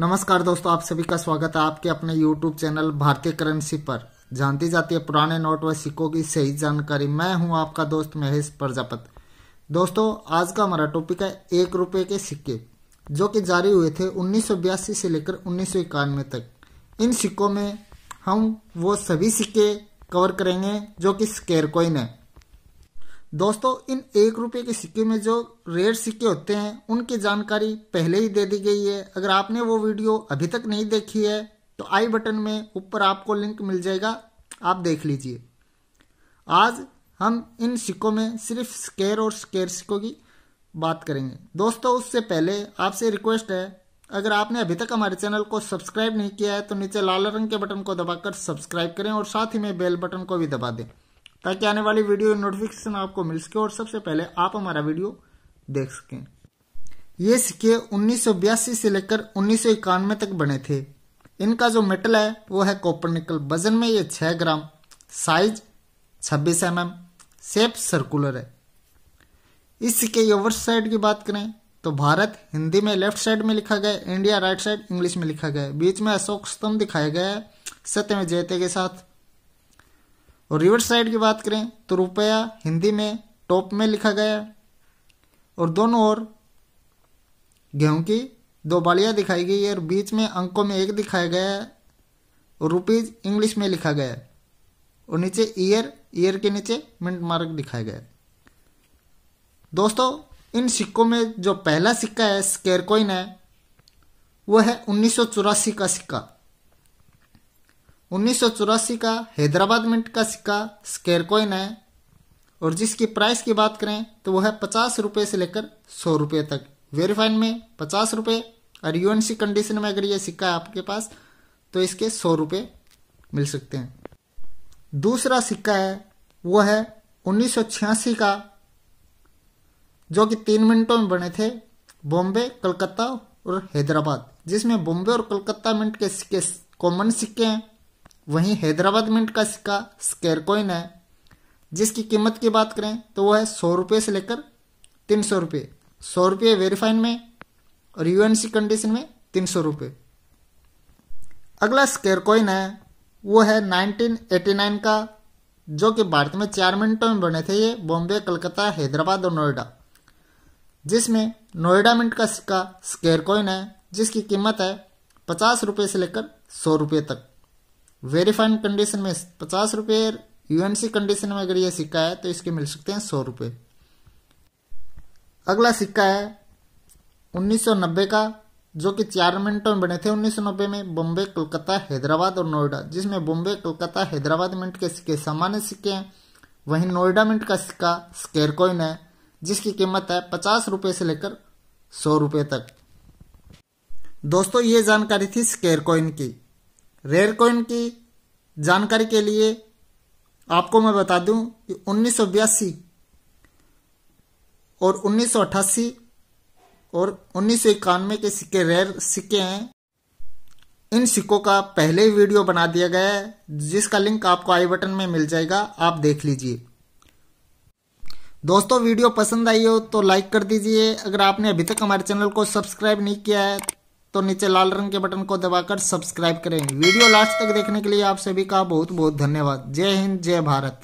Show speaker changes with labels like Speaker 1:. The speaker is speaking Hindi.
Speaker 1: नमस्कार दोस्तों आप सभी का स्वागत है आपके अपने YouTube चैनल भारतीय करेंसी पर जानती जाती है पुराने नोट व सिक्कों की सही जानकारी मैं हूं आपका दोस्त महेश प्रजापत दोस्तों आज का हमारा टॉपिक है एक रुपए के सिक्के जो कि जारी हुए थे उन्नीस से लेकर उन्नीस तक इन सिक्कों में हम वो सभी सिक्के कवर करेंगे जो कि स्केयर है दोस्तों इन एक रुपये के सिक्के में जो रेड सिक्के होते हैं उनकी जानकारी पहले ही दे दी गई है अगर आपने वो वीडियो अभी तक नहीं देखी है तो आई बटन में ऊपर आपको लिंक मिल जाएगा आप देख लीजिए आज हम इन सिक्कों में सिर्फ स्केयर और स्केयर सिक्कों की बात करेंगे दोस्तों उससे पहले आपसे रिक्वेस्ट है अगर आपने अभी तक हमारे चैनल को सब्सक्राइब नहीं किया है तो नीचे लाल रंग के बटन को दबाकर सब्सक्राइब करें और साथ ही में बेल बटन को भी दबा दें ताकि आने वाली वीडियो नोटिफिकेशन आपको मिल सके और सबसे पहले आप हमारा वीडियो देख सकें ये सिक्के उन्नीस से लेकर उन्नीस तक बने थे इनका जो मेटल है वो है कॉपर निकल वजन में ये 6 ग्राम साइज 26 एम mm, सेप सर्कुलर है इस सिक्के ओवर साइड की बात करें तो भारत हिंदी में लेफ्ट साइड में लिखा गया इंडिया राइट साइड इंग्लिश में लिखा गया है बीच में अशोक स्तंभ दिखाया गया है सत्य में जयते के साथ और रिवर्स साइड की बात करें तो रुपया हिंदी में टॉप में लिखा गया और दोनों ओर गेहूं की दो बालियाँ दिखाई गई है और बीच में अंकों में एक दिखाया गया है और रुपीज़ इंग्लिश में लिखा गया है और नीचे ईयर ईयर के नीचे मिनट मार्क दिखाया गया दोस्तों इन सिक्कों में जो पहला सिक्का है स्केयर कॉइन है वह है उन्नीस का सिक्का उन्नीस का हैदराबाद मिंट का सिक्का स्केरकोइन है और जिसकी प्राइस की बात करें तो वह है पचास रुपये से लेकर सौ रुपये तक वेरीफाइन में पचास रुपये और यूएनसी कंडीशन में अगर ये सिक्का है आपके पास तो इसके सौ रुपये मिल सकते हैं दूसरा सिक्का है वो है उन्नीस का जो कि तीन मिनटों में बने थे बॉम्बे कलकत्ता और हैदराबाद जिसमें बॉम्बे और कलकत्ता मिनट के सिक्के कॉमन सिक्के हैं वहीं हैदराबाद मिंट का सिक्का स्केरकोइन है जिसकी कीमत की बात करें तो वह है सौ रुपये से लेकर तीन सौ रुपये सौ रुपये वेरीफाइन में और यूएनसी कंडीशन में तीन सौ रुपये अगला स्केरकोइन है वो है 1989 का जो कि भारत में चार मिनटों में बने थे ये बॉम्बे कलकत्ता हैदराबाद और नोएडा जिसमें नोएडा मिंट का सिक्का स्केरकोइन है जिसकी कीमत है पचास रुपये से लेकर सौ रुपये तक वेरीफाइन कंडीशन में पचास रुपये यूएनसी कंडीशन में अगर ये सिक्का है तो इसके मिल सकते हैं सौ रुपये अगला सिक्का है 1990 का जो कि चार मिनटों में बने थे 1990 में बॉम्बे कोलकाता हैदराबाद और नोएडा जिसमें बॉम्बे कोलकाता हैदराबाद मिनट के सिक्के सामान्य सिक्के हैं वहीं नोएडा मिनट का सिक्का स्केरकोइन है जिसकी कीमत है पचास रुपये से लेकर सौ रुपये तक दोस्तों ये जानकारी थी स्केरकोइन की रेयर कॉइन की जानकारी के लिए आपको मैं बता दूं कि उन्नीस और उन्नीस और उन्नीस के सिक्के रेयर सिक्के हैं इन सिक्कों का पहले ही वीडियो बना दिया गया है जिसका लिंक आपको आई बटन में मिल जाएगा आप देख लीजिए दोस्तों वीडियो पसंद आई हो तो लाइक कर दीजिए अगर आपने अभी तक हमारे चैनल को सब्सक्राइब नहीं किया है तो नीचे लाल रंग के बटन को दबाकर सब्सक्राइब करें वीडियो लास्ट तक देखने के लिए आप सभी का बहुत बहुत धन्यवाद जय हिंद जय भारत